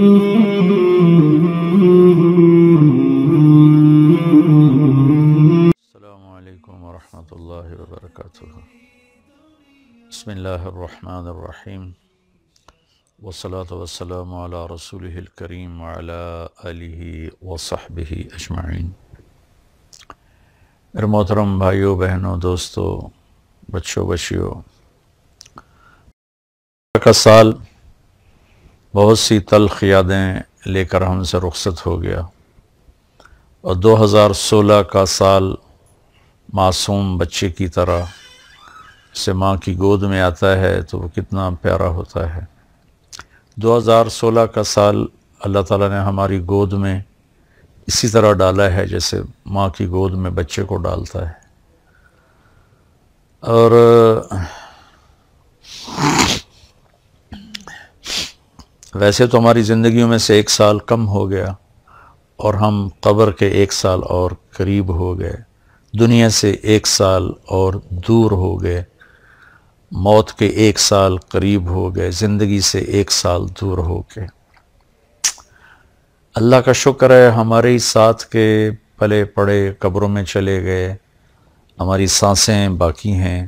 अलैक्म वरहमतुल्लाहि व बरकातुहू बिस्मिल्लाहिर करीम व अला आलिहि मेरे मोहतरम भाइयों बहनों दोस्तों बच्चों बच्चियों का साल बहुत सी तलख यादें लेकर हमसे रुखसत हो गया और 2016 का साल मासूम बच्चे की तरह से माँ की गोद में आता है तो वो कितना प्यारा होता है 2016 का साल अल्लाह ताला ने हमारी गोद में इसी तरह डाला है जैसे माँ की गोद में बच्चे को डालता है और वैसे तो हमारी ज़िंदगी में से एक साल कम हो गया और हम कब्र के एक साल और करीब हो गए दुनिया से एक साल और दूर हो गए मौत के एक साल करीब हो गए ज़िंदगी से एक साल दूर हो गए अल्लाह का शुक्र है हमारे ही साथ के पले पड़े कब्रों में चले गए हमारी सांसें बाकी हैं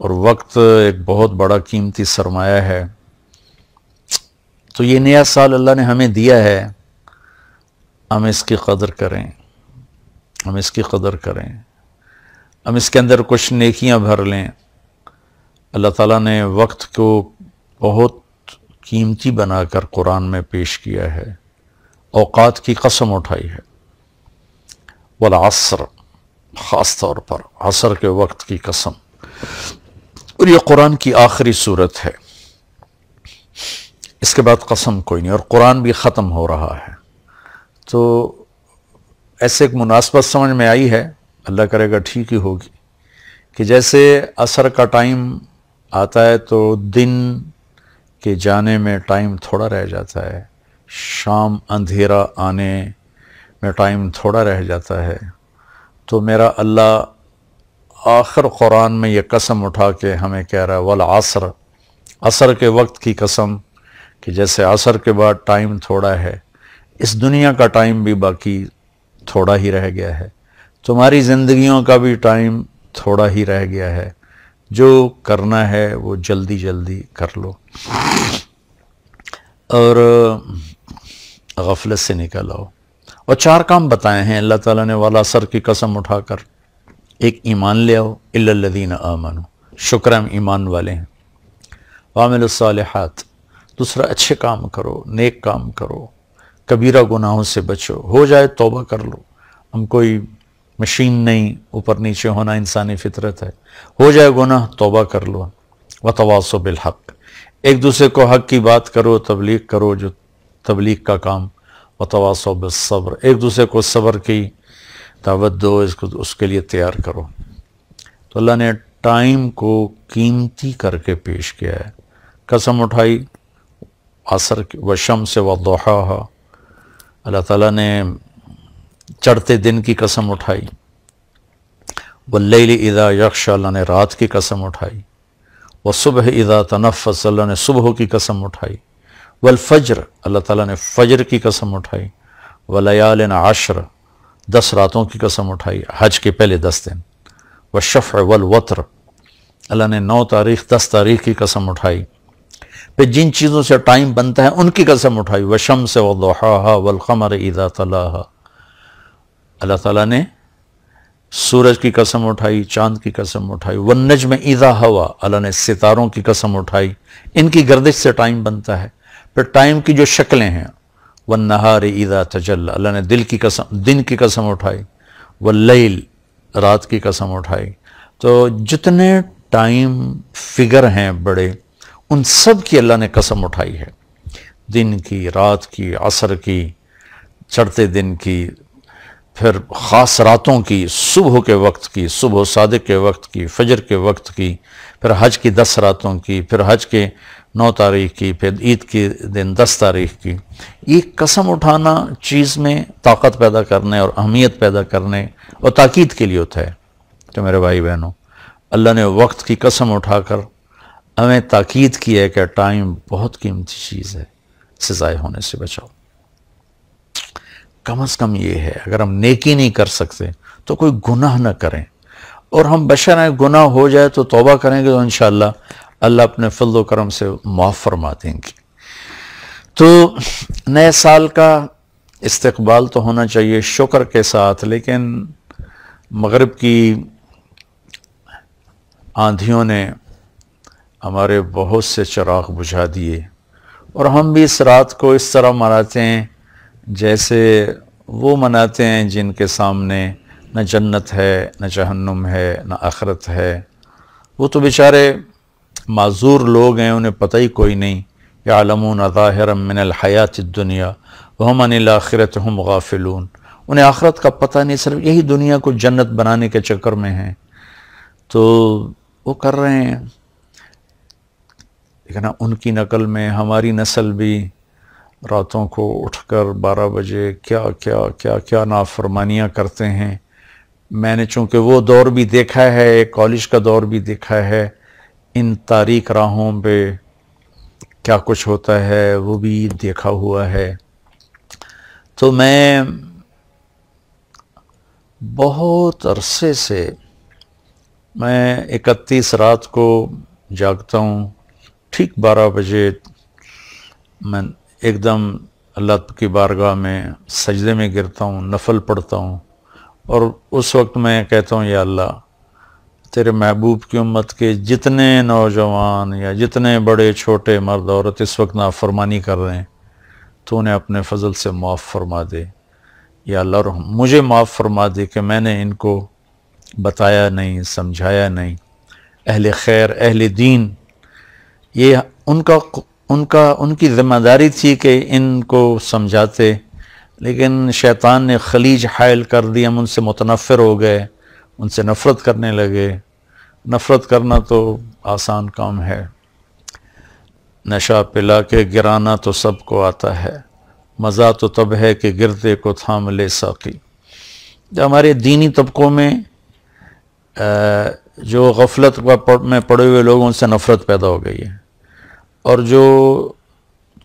और वक्त एक बहुत बड़ा कीमती सरमाया है तो ये नया साल अल्लाह ने हमें दिया है हम इसकी कदर करें हम इसकी कदर करें हम इसके अंदर कुछ नेकियां भर लें अल्लाह ताला ने वक्त को बहुत कीमती बनाकर कुरान में पेश किया है औकात की कसम उठाई है वाला असर ख़ास तौर पर असर के वक्त की कसम और यह कुरान की आखिरी सूरत है इसके बाद कसम कोई नहीं और कुरान भी ख़त्म हो रहा है तो ऐसे एक मुनासबत समझ में आई है अल्लाह करेगा ठीक ही होगी कि जैसे असर का टाइम आता है तो दिन के जाने में टाइम थोड़ा रह जाता है शाम अंधेरा आने में टाइम थोड़ा रह जाता है तो मेरा अल्लाह आखिर कुरान में यह कसम उठा के हमें कह रहा है वल आसर असर के वक्त की कसम कि जैसे असर के बाद टाइम थोड़ा है इस दुनिया का टाइम भी बाकी थोड़ा ही रह गया है तुम्हारी ज़िंदगियों का भी टाइम थोड़ा ही रह गया है जो करना है वो जल्दी जल्दी कर लो और गफलत से निकल आओ और चार काम बताए हैं अल्लाह ताला ने वाला सर की कसम उठाकर एक ईमान ले आओ इल्लदीन आमनो शुक्रम ईमान वाले हैं हाथ दूसरा अच्छे काम करो नेक काम करो कबीरा गुनाहों से बचो हो जाए तोबा कर लो हम कोई मशीन नहीं ऊपर नीचे होना इंसानी फितरत है हो जाए गुनाह तोबा कर लो व तवासो बिलहक एक दूसरे को हक की बात करो तबलीग करो जो तबलीग का काम व तवासो सब्र एक दूसरे को सब्र की दावत दो इसको उसके लिए तैयार करो तो अल्लाह ने टाइम को कीमती करके पेश किया है कसम उठाई असर व शम से वोहा अल्लाह ताला ने चढ़ते दिन की कसम उठाई वल्ल इदा यक्ष अल्लाह ने रात की कसम उठाई व सुबह इदा तनफ़स अल्लाह ने सुबह की कसम उठाई वल अल्लाह ताला ने फजर की कसम उठाई वलयाल आश्र आशर दस रातों की कसम उठाई हज के पहले दस दिन व शफ़ वल अल्लाह ने नौ तारीख दस तारीख की कसम उठाई पे जिन चीज़ों से टाइम बनता है उनकी कसम उठाई व शम से वहा वलकमर ईदा तला अल्लाह ताला ने सूरज की कसम उठाई चांद की कसम उठाई व नजम ईदा हवा अल्लाह ने सितारों की कसम उठाई इनकी गर्दिश से टाइम बनता है फिर टाइम की जो शक्लें हैं व नहार ईदा तजल अल्लाह ने दिल की कसम दिन की कसम उठाई व लईल रात की कसम उठाई तो जितने टाइम फिगर हैं बड़े उन सब की अल्लाह ने कसम उठाई है दिन की रात की असर की चढ़ते दिन की फिर ख़ास रातों की सुबह के वक्त की सुबह सादे के वक्त की फजर के वक्त की फिर हज की दस रातों की फिर हज के नौ तारीख की फिर ईद के दिन दस तारीख की ये कसम उठाना चीज़ में ताकत पैदा करने और अहमियत पैदा करने और ताक़द के लिए होता है तो मेरे भाई बहनों अल्लाह ने वक्त की कसम उठाकर हमें ताकीद की है कि टाइम बहुत कीमती चीज़ है इसे ज़ाय होने से बचाओ कम अज़ कम ये है अगर हम नेकी नहीं कर सकते तो कोई गुनाह ना करें और हम बशर हैं गुनाह हो जाए तो तोबा करेंगे तो इन अल्लाह अपने फल करम से माफ़ फरमा देंगे तो नए साल का इस्तकबाल तो होना चाहिए शुक्र के साथ लेकिन मगरब की आंधियों ने हमारे बहुत से चराग बुझा दिए और हम भी इस रात को इस तरह मनाते हैं जैसे वो मनाते हैं जिनके सामने न जन्नत है न जहन्नुम है न आखरत है वो तो बेचारे माजूर लोग हैं उन्हें पता ही कोई नहीं या आलमून ज़ाहिर मिनल हयात दुनिया वह मन आखिरत हम गाफिलून उन्हें आखरत का पता नहीं सिर्फ यही दुनिया को जन्नत बनाने के चक्कर में हैं तो वो कर रहे हैं लेकिन ना उनकी नकल में हमारी नस्ल भी रातों को उठकर 12 बजे क्या क्या क्या क्या नाफरमानियाँ करते हैं मैंने चूँकि वो दौर भी देखा है एक कॉलेज का दौर भी देखा है इन तारीख राहों पे क्या कुछ होता है वो भी देखा हुआ है तो मैं बहुत अरसे से मैं इकतीस रात को जागता हूँ ठीक बारह बजे मैं एकदम अल्लाह की बारगाह में सजदे में गिरता हूँ नफल पढ़ता हूँ और उस वक्त मैं कहता हूँ या अल्लाह तेरे महबूब की उम्मत के जितने नौजवान या जितने बड़े छोटे मर्द औरत इस वक्त नाफरमानी कर रहे हैं तो उन्हें अपने फजल से माफ़ फरमा दे या अल्लाह मुझे माफ़ फरमा दे कि मैंने इनको बताया नहीं समझाया नहीं अहल खैर अहल दीन ये उनका उनका उनकी ज़िम्मेदारी थी कि इनको समझाते लेकिन शैतान ने खलीज हायल कर दिया हम उनसे मुतनफ़िर हो गए उनसे नफ़रत करने लगे नफ़रत करना तो आसान काम है नशा पिला के गिराना तो सबको आता है मज़ा तो तब है कि गिरते को थाम ले साकी जो हमारे दीनी तबकों में जो गफलत में पड़े हुए लोगों से नफ़रत पैदा हो गई है और जो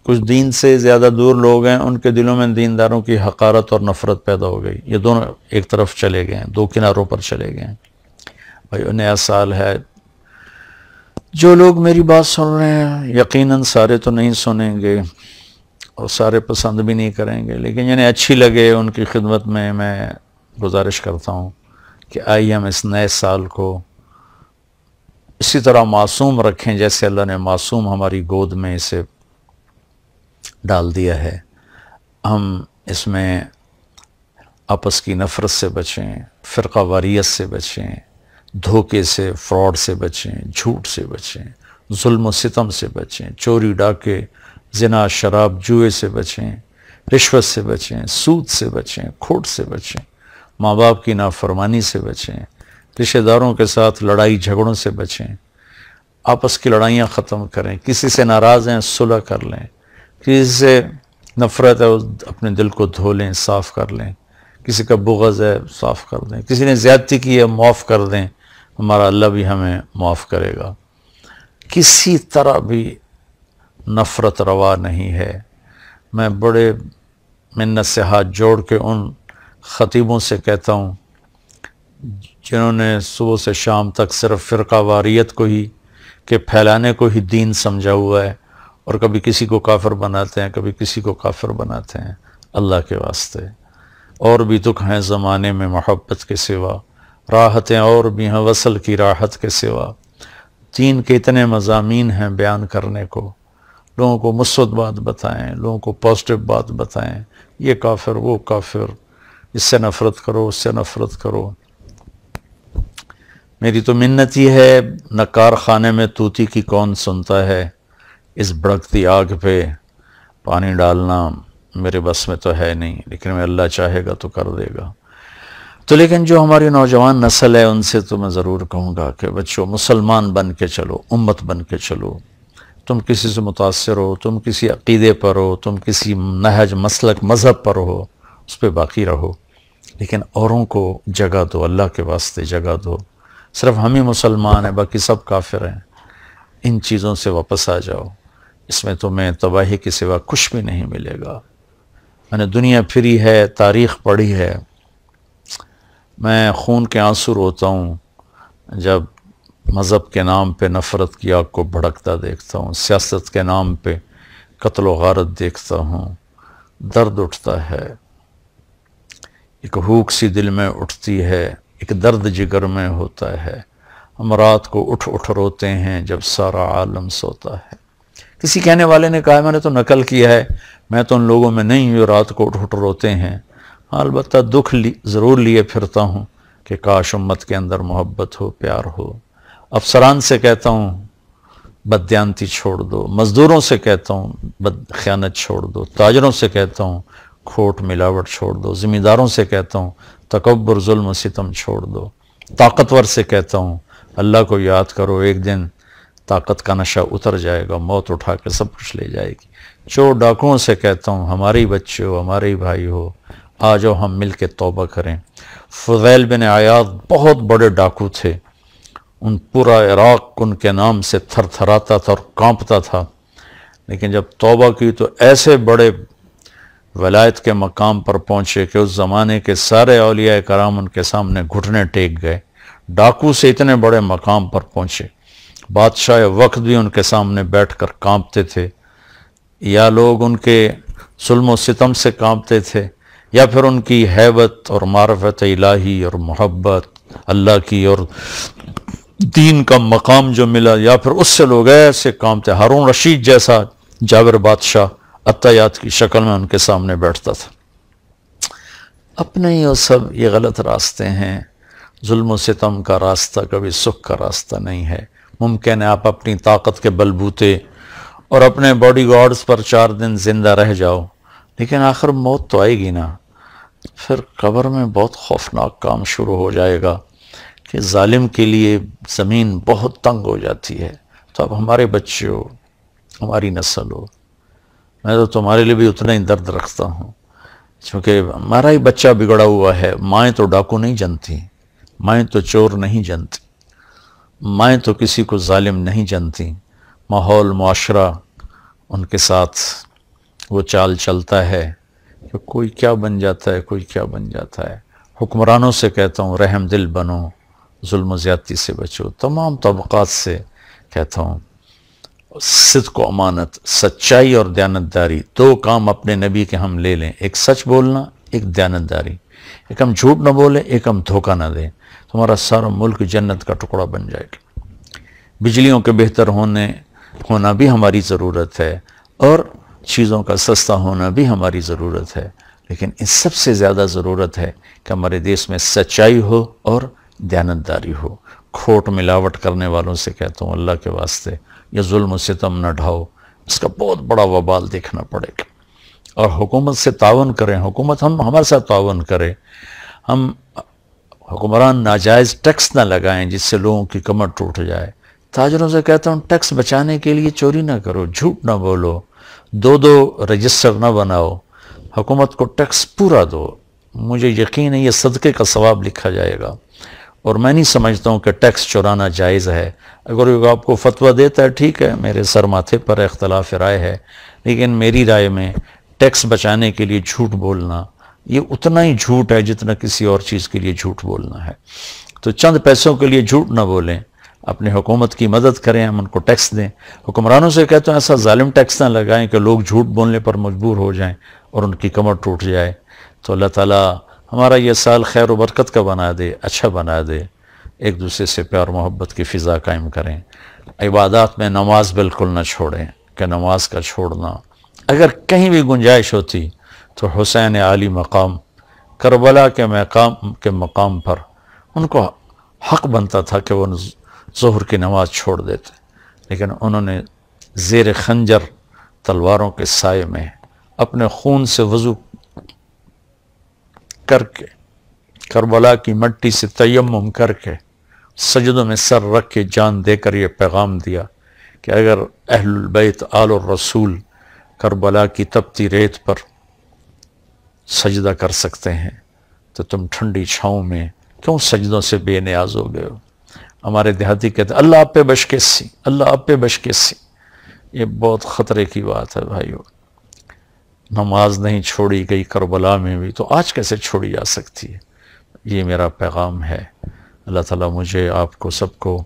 कुछ दीन से ज़्यादा दूर लोग हैं उनके दिलों में दीनदारों की हकारत और नफ़रत पैदा हो गई ये दोनों एक तरफ चले गए दो किनारों पर चले गए भाई नया साल है जो लोग मेरी बात सुन रहे हैं यकीनन सारे तो नहीं सुनेंगे और सारे पसंद भी नहीं करेंगे लेकिन जिन्हें अच्छी लगे उनकी खिदमत में मैं गुजारिश करता हूँ कि आइए हम इस नए साल को इसी तरह मासूम रखें जैसे अल्लाह ने मासूम हमारी गोद में इसे डाल दिया है हम इसमें आपस की नफ़रत से बचें फ़िरका वारियत से बचें धोखे से फ्रॉड से बचें झूठ से बचें जुल्म सितम से बचें चोरी डाके जना शराब जुए से बचें रिश्वत से बचें सूद से बचें खोट से बचें माँ बाप की नाफरमानी से बचें रिश्तेदारों के साथ लड़ाई झगड़ों से बचें आपस की लड़ाइयाँ ख़त्म करें किसी से नाराज़ हैं सुलह कर लें किसी से नफ़रत है अपने दिल को धो लें साफ़ कर लें किसी का बुगज़ है साफ़ कर दें किसी ने ज़्यादती की है माफ़ कर दें हमारा अल्लाह भी हमें माफ़ करेगा किसी तरह भी नफ़रत रवा नहीं है मैं बड़े मन्नत से हाथ जोड़ के उन ख़तीबों से कहता हूँ जिन्होंने सुबह से शाम तक सिर्फ फ़िरका वारियत को ही के फैलाने को ही दीन समझा हुआ है और कभी किसी को काफिर बनाते हैं कभी किसी को काफिर बनाते हैं अल्लाह के वास्ते और भी दुख हैं ज़माने में मोहब्बत के सिवा राहतें और भी हैं वसल की राहत के सिवा दीन के इतने मजामी हैं बयान करने को लोगों को मुस्बत बात बताएं लोगों को पॉजिटिव बात बताएं ये काफिर वो काफिर इससे नफ़रत करो उससे नफ़रत करो मेरी तो मिन्नत ही है न कारखाने में तूती की कौन सुनता है इस भड़कती आग पे पानी डालना मेरे बस में तो है नहीं लेकिन मैं अल्लाह चाहेगा तो कर देगा तो लेकिन जो हमारी नौजवान नस्ल है उनसे तो मैं ज़रूर कहूँगा कि बच्चों मुसलमान बन के चलो उम्मत बन के चलो तुम किसी से मुतासर हो तुम किसी अकीदे पर हो तुम किसी नहज मसलक मज़हब पर हो उस पर बाकी रहो लेकिन औरों को जगह दो अल्लाह के वास्ते जगह दो सिर्फ हम ही मुसलमान हैं बाकी सब काफिर हैं इन चीज़ों से वापस आ जाओ इसमें तुम्हें तबाही के सिवा कुछ भी नहीं मिलेगा मैंने दुनिया फिरी है तारीख़ पढ़ी है मैं खून के आंसू रोता हूँ जब मज़हब के नाम पे नफ़रत की आग को भड़कता देखता हूँ सियासत के नाम पे कत्ल वारत देखता हूँ दर्द उठता है एक भूख सी दिल में उठती है एक दर्द जिगर में होता है हम रात को उठ उठ रोते हैं जब सारा आलम सोता है किसी कहने वाले ने कहा मैंने तो नकल किया है मैं तो उन लोगों में नहीं हूँ रात को उठ उठ रोते हैं हाँ, अलबत् दुख ली ज़रूर लिए फिरता हूँ कि काश उम्मत के अंदर मोहब्बत हो प्यार हो अफसरान से कहता हूँ बदयांती छोड़ दो मज़दूरों से कहता हूँ बद ख्यानत छोड़ दो ताजरों से कहता हूँ खोट मिलावट छोड़ दो ज़िम्मेदारों से कहता हूँ तकबर जुल्म सितम छोड़ दो ताकतवर से कहता हूँ अल्लाह को याद करो एक दिन ताकत का नशा उतर जाएगा मौत उठा कर सब कुछ ले जाएगी चोर डाकुओं से कहता हूँ हमारे बच्चे हो हमारे भाई हो आ जाओ हम मिल के तोबा करें फजैल बिन आयाद बहुत बड़े डाकू थे उन पूरा इराक उनके नाम से थरथराता था और कांपता था लेकिन जब तोबा की तो ऐसे बड़े वलायत के मकाम पर पहुंचे कि उस ज़माने के सारे अलिया कराम उनके सामने घुटने टेक गए डाकू से इतने बड़े मकाम पर पहुँचे बादशाह वक्त भी उनके सामने बैठ कर काँपते थे या लोग उनके सुलम सितम से काँपते थे या फिर उनकी हैबत और मारफत इलाही और मोहब्बत अल्लाह की और दीन का मकाम जो मिला या फिर उससे लोग ऐसे कामते हारून रशीद जैसा जावर बादशाह अत्यात की शक्ल में उनके सामने बैठता था अपने और सब ये गलत रास्ते हैं जुल्म सितम का रास्ता कभी सुख का रास्ता नहीं है मुमकिन है आप अपनी ताकत के बलबूते और अपने बॉडी गार्ड्स पर चार दिन ज़िंदा रह जाओ लेकिन आखिर मौत तो आएगी ना फिर कब्र में बहुत खौफनाक काम शुरू हो जाएगा कि जालिम के लिए ज़मीन बहुत तंग हो जाती है तो अब हमारे बच्चे हो हमारी नस्ल हो मैं तो तुम्हारे लिए भी उतना ही दर्द रखता हूँ क्योंकि हमारा ही बच्चा बिगड़ा हुआ है माएँ तो डाकू नहीं जानती माएँ तो चोर नहीं जानती माएँ तो किसी को ालिम नहीं जानती माहौल माशरा उनके साथ वो चाल चलता है कि कोई क्या बन जाता है कोई क्या बन जाता है हुक्मरानों से कहता हूँ रहम दिल बनो जुल्म ज़्यादती से बचो तमाम तबक़ात से कहता हूँ सिद्ध को अमानत सच्चाई और दयानतदारी दो काम अपने नबी के हम ले लें एक सच बोलना एक दयानतदारी एक हम झूठ ना बोले एक हम धोखा ना दें तुम्हारा सारा मुल्क जन्नत का टुकड़ा बन जाएगा बिजलियों के बेहतर होने होना भी हमारी ज़रूरत है और चीज़ों का सस्ता होना भी हमारी ज़रूरत है लेकिन इस सबसे ज़्यादा ज़रूरत है कि हमारे देश में सच्चाई हो और दयानतदारी हो खोट मिलावट करने वालों से कहता हूँ अल्लाह के वास्ते या जुल्म सितम न ढाओ इसका बहुत बड़ा वबाल देखना पड़ेगा और हुकूमत से तावन करें हुकूमत हम हमारे साथ तावन करें हम हुक्मरान नाजायज़ टैक्स ना लगाएं जिससे लोगों की कमर टूट जाए ताजरों से कहता हूँ टैक्स बचाने के लिए चोरी ना करो झूठ ना बोलो दो दो रजिस्टर ना बनाओ हुकूमत को टैक्स पूरा दो मुझे यकीन है ये सदक़े का सवाब लिखा जाएगा और मैं नहीं समझता हूँ कि टैक्स चुराना जायज़ है अगर वो आपको फतवा देता है ठीक है मेरे सर माथे पर अख्तलाफ राय है लेकिन मेरी राय में टैक्स बचाने के लिए झूठ बोलना ये उतना ही झूठ है जितना किसी और चीज़ के लिए झूठ बोलना है तो चंद पैसों के लिए झूठ ना बोलें अपने हुकूमत की मदद करें हम उनको टैक्स दें हुक्मरानों से कहते हैं ऐसा ालिम टैक्स ना लगाएं कि लोग झूठ बोलने पर मजबूर हो जाएं और उनकी कमर टूट जाए तो अल्लाह ताला हमारा ये साल खैर बरकत का बना दे अच्छा बना दे एक दूसरे से प्यार मोहब्बत की फ़िज़ा कायम करें इबादत में नमाज बिल्कुल ना छोड़ें कि नमाज का छोड़ना अगर कहीं भी गुंजाइश होती तो हुसैन आली मकाम करबला के मकाम के मकाम पर उनको हक बनता था कि वो जहर की नमाज़ छोड़ देते लेकिन उन्होंने जेर खंजर तलवारों के साय में अपने खून से वज़ू करके करबला की मट्टी से तयम करके सजदों में सर रख के जान देकर यह पैगाम दिया कि अगर अहलबैत आल रसूल करबला की तपती रेत पर सजदा कर सकते हैं तो तुम ठंडी छाँव में क्यों सजदों से बेनियाज हो गए हो हमारे देहाती कहते अल्लाह आप पे बशकेसी अल्लाह आप पे बशकेसी ये बहुत ख़तरे की बात है भाइयों नमाज नहीं छोड़ी गई करबला में भी तो आज कैसे छोड़ी जा सकती है ये मेरा पैगाम है अल्लाह ताला मुझे आपको सबको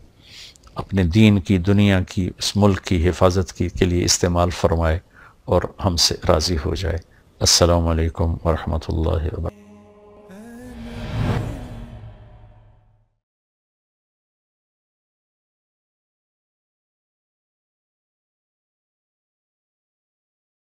अपने दीन की दुनिया की इस मुल्क की हिफाजत की के लिए इस्तेमाल फरमाए और हमसे राज़ी हो जाए असलकम वरहमल वर्क